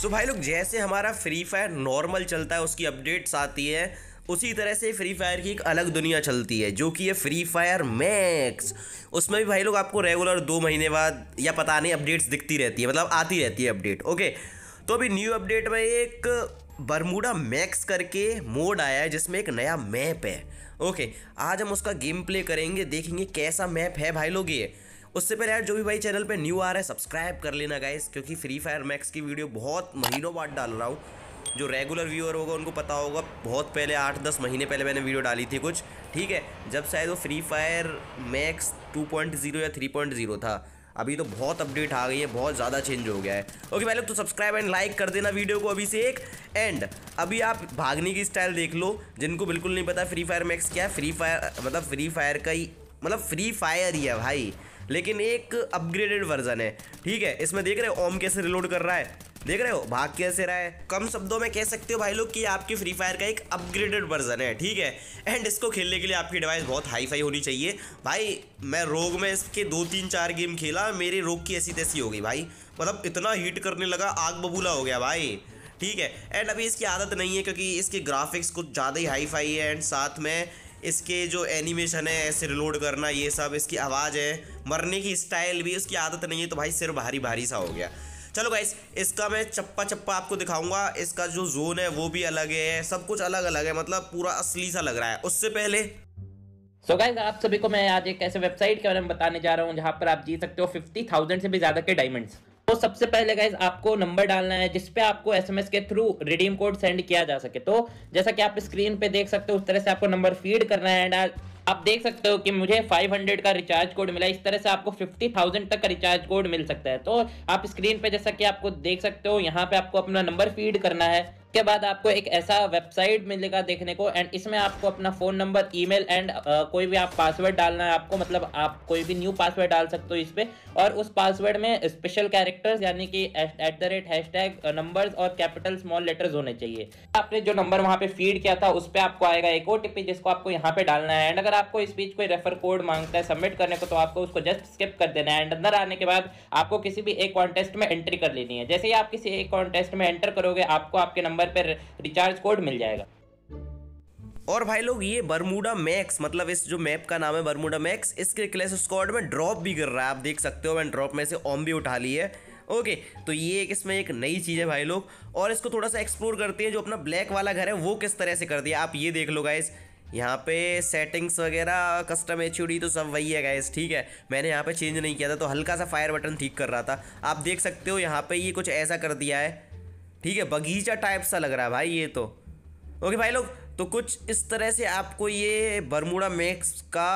सो भाई लोग जैसे हमारा फ्री फायर नॉर्मल चलता है उसकी अपडेट्स आती है उसी तरह से फ्री फायर की एक अलग दुनिया चलती है जो कि ये फ्री फायर मैक्स उसमें भी भाई लोग आपको रेगुलर दो महीने बाद या पता नहीं अपडेट्स दिखती रहती है मतलब आती रहती है अपडेट ओके तो अभी न्यू अपडेट में एक बरमूडा मैक्स करके मोड आया है जिसमें एक नया मैप है ओके आज हम उसका गेम प्ले करेंगे देखेंगे कैसा मैप है भाई लोग ये उससे पहले यार जो भी भाई चैनल पे न्यू आ रहा है सब्सक्राइब कर लेना गाइस क्योंकि फ्री फायर मैक्स की वीडियो बहुत महीनों बाद डाल रहा हूँ जो रेगुलर व्यूअर होगा उनको पता होगा बहुत पहले आठ दस महीने पहले मैंने वीडियो डाली थी कुछ ठीक है जब शायद वो फ्री फायर मैक्स टू या थ्री था अभी तो बहुत अपडेट आ गई है बहुत ज़्यादा चेंज हो गया है ओके भाई लोग तो सब्सक्राइब एंड लाइक कर देना वीडियो को अभी से एक एंड अभी आप भागने की स्टाइल देख लो जिनको बिल्कुल नहीं पता फ्री फायर मैक्स क्या फ्री फायर मतलब फ्री फायर का ही मतलब फ्री फायर ही है भाई लेकिन एक अपग्रेडेड वर्जन है ठीक है इसमें देख रहे हो ओम कैसे रिलोड कर रहा है देख रहे हो भाग कैसे रहा है कम शब्दों में कह सकते हो भाई लोग कि आपकी फ्री फायर का एक अपग्रेडेड वर्जन है ठीक है एंड इसको खेलने के लिए आपकी डिवाइस बहुत हाई फाई होनी चाहिए भाई मैं रोग में इसके दो तीन चार गेम खेला मेरे रोग की ऐसी तैसी हो गई भाई मतलब इतना हीट करने लगा आग बबूला हो गया भाई ठीक है एंड अभी इसकी आदत नहीं है क्योंकि इसके ग्राफिक्स कुछ ज़्यादा ही हाई फाई है एंड साथ में इसके जो एनिमेशन है ऐसे रिलोड करना ये सब इसकी आवाज़ है मरने की स्टाइल भी उसकी आदत नहीं है तो भाई सिर्फ भारी भारी सा हो गया चलो भाई इसका मैं चप्पा चप्पा आपको दिखाऊंगा इसका जो जोन है वो भी अलग है सब कुछ अलग अलग है मतलब पूरा असली सा लग रहा है उससे पहले सो so गाइज आप सभी को मैं आज एक ऐसे वेबसाइट के बारे में बताने जा रहा हूँ जहाँ पर आप जी सकते हो फिफ्टी थाउजेंड से भी ज़्यादा के डायमंड्स तो सबसे पहले गाइज आपको नंबर डालना है जिसपे आपको एसएमएस के थ्रू रिडीम कोड सेंड किया जा सके तो जैसा कि आप स्क्रीन पे देख सकते हो उस तरह से आपको नंबर फीड करना है एंड आप देख सकते हो कि मुझे 500 का रिचार्ज कोड मिला इस तरह से आपको 50,000 तक का रिचार्ज कोड मिल सकता है तो आप स्क्रीन पे जैसा कि आपको देख सकते हो यहाँ पे आपको अपना नंबर फीड करना है उसके बाद आपको एक ऐसा वेबसाइट मिलेगा देखने को एंड इसमें आपको अपना फ़ोन नंबर ईमेल एंड कोई भी आप पासवर्ड डालना है आपको मतलब आप कोई भी न्यू पासवर्ड डाल सकते हो इस पर और उस पासवर्ड में स्पेशल कैरेक्टर्स यानी कि at the rate hash tag number और कैपिटल स्मॉल लेटर्स होने चाहिए आपने जो नंबर वहाँ पे फीड किया था उस पर आपको आएगा एक ओ जिसको आपको यहाँ पे डालना है एंड अगर आपको इस बीच कोई रेफर कोड मांगता है सबमिट करने को तो आपको उसको जस्ट स्किप कर देना है एंड अंदर आने के बाद आपको किसी भी एक कॉन्टेस्ट में एंट्री कर लेनी है जैसे ही आप किसी एक कॉन्टेस्ट में एंटर करोगे आपको आपके नंबर नंबर पर रिचार्ज कोड मिल जाएगा और भाई लोग ये बरमूडा मैक्स मतलब इस जो मैप का नाम है बरमूडा मैक्स इसके क्लेश स्क्वाड में ड्रॉप भी कर रहा है आप देख सकते हो मैंने ड्रॉप में से ओम भी उठा ली है ओके तो ये एक इसमें एक नई चीज़ है भाई लोग और इसको थोड़ा सा एक्सप्लोर करते हैं जो अपना ब्लैक वाला घर है वो किस तरह से कर दिया आप ये देख लो गाइस यहाँ पे सेटिंग्स वगैरह कस्टम एच तो सब वही है गाइस ठीक है मैंने यहाँ पे चेंज नहीं किया था तो हल्का सा फायर बटन ठीक कर रहा था आप देख सकते हो यहाँ पे ये कुछ ऐसा कर दिया है ठीक है बगीचा टाइप सा लग रहा है भाई ये तो ओके भाई लोग तो कुछ इस तरह से आपको ये बरमूडा मैक्स का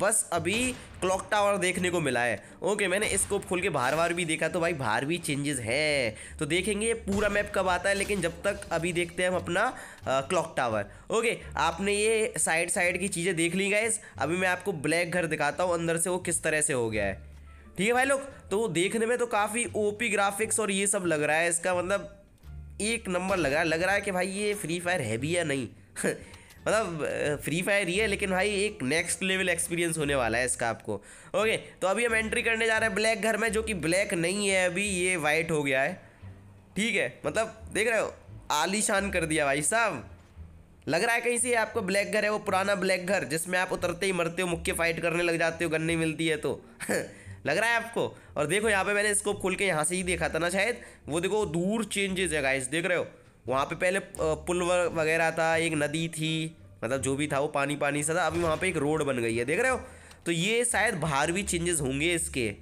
बस अभी क्लॉक टावर देखने को मिला है ओके मैंने इसको खोल के बाहर बार भी देखा तो भाई बाहर भी चेंजेस हैं तो देखेंगे ये पूरा मैप कब आता है लेकिन जब तक अभी देखते हैं हम अपना क्लॉक टावर ओके आपने ये साइड साइड की चीज़ें देख ली गाइज अभी मैं आपको ब्लैक घर दिखाता हूँ अंदर से वो किस तरह से हो गया है ठीक है भाई लोग तो देखने में तो काफ़ी ओपी ग्राफिक्स और ये सब लग रहा है इसका मतलब एक नंबर लगा लग रहा है कि भाई ये फ्री फायर है भी या नहीं मतलब फ्री फायर ही है लेकिन भाई एक नेक्स्ट लेवल एक्सपीरियंस होने वाला है इसका आपको ओके तो अभी हम एंट्री करने जा रहे हैं ब्लैक घर में जो कि ब्लैक नहीं है अभी ये वाइट हो गया है ठीक है मतलब देख रहे हो आलीशान कर दिया भाई साहब लग रहा है कहीं से आपको ब्लैक घर है वो पुराना ब्लैक घर जिसमें आप उतरते ही मरते हो मुख्य फाइट करने लग जाते हो गन नहीं मिलती है तो लग रहा है आपको और देखो यहाँ पे मैंने स्कोप खोल के यहाँ से ही देखा था ना शायद वो देखो दूर चेंजेस है गाइस देख रहे हो वहाँ पे पहले पुल वगैरह था एक नदी थी मतलब जो भी था वो पानी पानी सा था अभी वहाँ पे एक रोड बन गई है देख रहे हो तो ये शायद बाहर भी चेंजेस होंगे इसके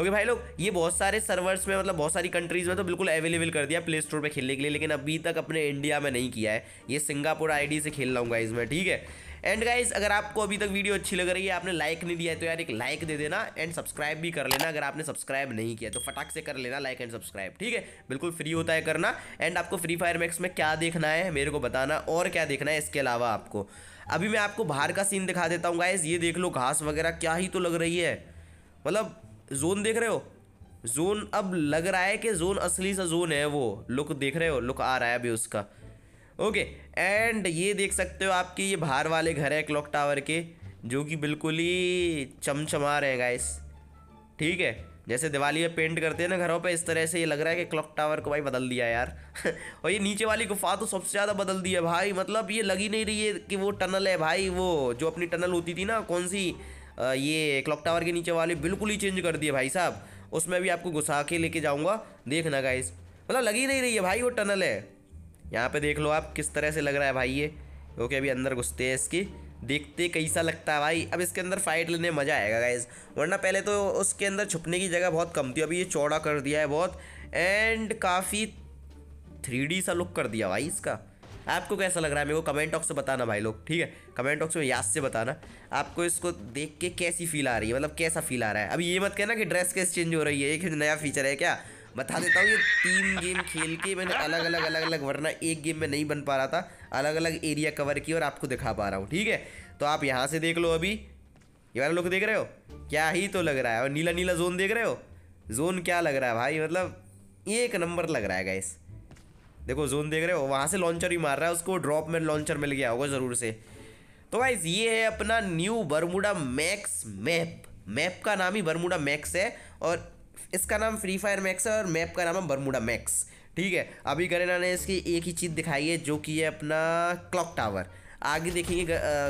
ओके भाई लोग ये बहुत सारे सर्वर्स में मतलब बहुत सारी कंट्रीज़ में तो बिल्कुल अवेलेबल कर दिया प्ले स्टोर पर खेलने के लिए लेकिन अभी तक अपने इंडिया में नहीं किया है ये सिंगापुर आईडी से खेल रहा हूँ इसमें ठीक है एंड गाइज अगर आपको अभी तक वीडियो अच्छी लग रही है आपने लाइक नहीं दिया है तो यार एक लाइक दे देना एंड सब्सक्राइब भी कर लेना अगर आपने सब्सक्राइब नहीं किया तो फटाक से कर लेना लाइक एंड सब्सक्राइब ठीक है बिल्कुल फ्री होता है करना एंड आपको फ्री फायर मैक्स में क्या देखना है मेरे को बताना और क्या देखना है इसके अलावा आपको अभी मैं आपको बाहर का सीन दिखा देता हूँ गाइज ये देख लो घास वगैरह क्या ही तो लग रही है मतलब जोन देख रहे हो जोन अब लग रहा है कि जोन असली सा जोन है वो लुक देख रहे हो लुक आ रहा है अभी उसका ओके एंड ये देख सकते हो आपके ये बाहर वाले घर है क्लॉक टावर के जो कि बिल्कुल ही चमचमा रहे हैं गाइस ठीक है जैसे दिवाली में पेंट करते हैं ना घरों पे इस तरह से ये लग रहा है कि क्लॉक टावर को भाई बदल दिया यार और ये नीचे वाली गुफा तो सबसे ज़्यादा बदल दी है भाई मतलब ये लगी नहीं रही है कि वो टनल है भाई वो जो अपनी टनल होती थी ना कौन सी ये क्लॉक टावर के नीचे वाली बिल्कुल ही चेंज कर दिए भाई साहब उसमें भी आपको घुसा के लेके जाऊँगा देखना गाइस मतलब लगी नहीं रही है भाई वो टनल है यहाँ पे देख लो आप किस तरह से लग रहा है भाई ये ओके अभी अंदर घुसते हैं इसकी देखते कैसा लगता है भाई अब इसके अंदर फाइट लेने मज़ा आएगा गाइज वरना पहले तो उसके अंदर छुपने की जगह बहुत कम थी अभी ये चौड़ा कर दिया है बहुत एंड काफ़ी थ्री सा लुक कर दिया भाई इसका आपको कैसा लग रहा है मेरे को कमेंट बॉक्स में बताना भाई लोग ठीक है कमेंट बॉक्स में याद से बताना आपको इसको देख के कैसी फील आ रही है मतलब कैसा फील आ रहा है अब ये मत कहना कि ड्रेस कैसे चेंज हो रही है एक नया फीचर है क्या बता देता हूँ ये तीन गेम खेल के मैंने अलग अलग अलग अलग वरना एक गेम में नहीं बन पा रहा था अलग अलग एरिया कवर की और आपको दिखा पा रहा हूँ ठीक है तो आप यहाँ से देख लो अभी ये वाला लोग देख रहे हो क्या ही तो लग रहा है और नीला नीला जोन देख रहे हो जोन क्या लग रहा है भाई मतलब एक नंबर लग रहा है गाइस देखो जोन देख रहे हो वहाँ से लॉन्चर ही मार रहा है उसको ड्रॉप में लॉन्चर मिल गया होगा ज़रूर से तो गाइस ये है अपना new Bermuda max map map का नाम ही बरमुडा मैक्स है और इसका नाम फ्री फायर मैक्स है और मैप का नाम है बरमूडा मैक्स ठीक है अभी करेना ने इसकी एक ही चीज़ दिखाई है जो कि है अपना क्लॉक टावर आगे देखेंगे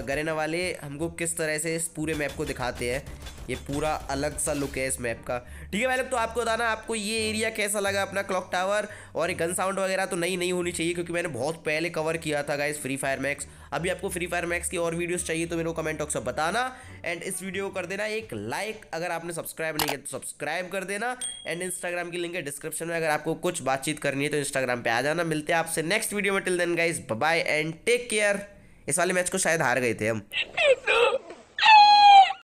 गरेना वाले हमको किस तरह से इस पूरे मैप को दिखाते हैं ये पूरा अलग सा लुक है इस मैप का ठीक है भाई लोग तो आपको बताना आपको ये एरिया कैसा लगा अपना क्लॉक टावर और ये गन साउंड वगैरह तो नहीं नहीं होनी चाहिए क्योंकि मैंने बहुत पहले कवर किया था गाइस फ्री फायर मैक्स अभी आपको फ्री फायर मैक्स की और वीडियोस चाहिए तो मेरे को कमेंट बॉक्स में बताना एंड इस वीडियो को कर देना एक लाइक अगर आपने सब्सक्राइब नहीं किया तो सब्सक्राइब कर देना एंड इंस्टाग्राम की लिंक है डिस्क्रिप्शन में अगर आपको कुछ बातचीत करनी है तो इंस्टाग्राम पर आ जाना मिलते हैं आपसे नेक्स्ट वीडियो में till then guys bye and take care इस वाले मैच को शायद हार गए थे हम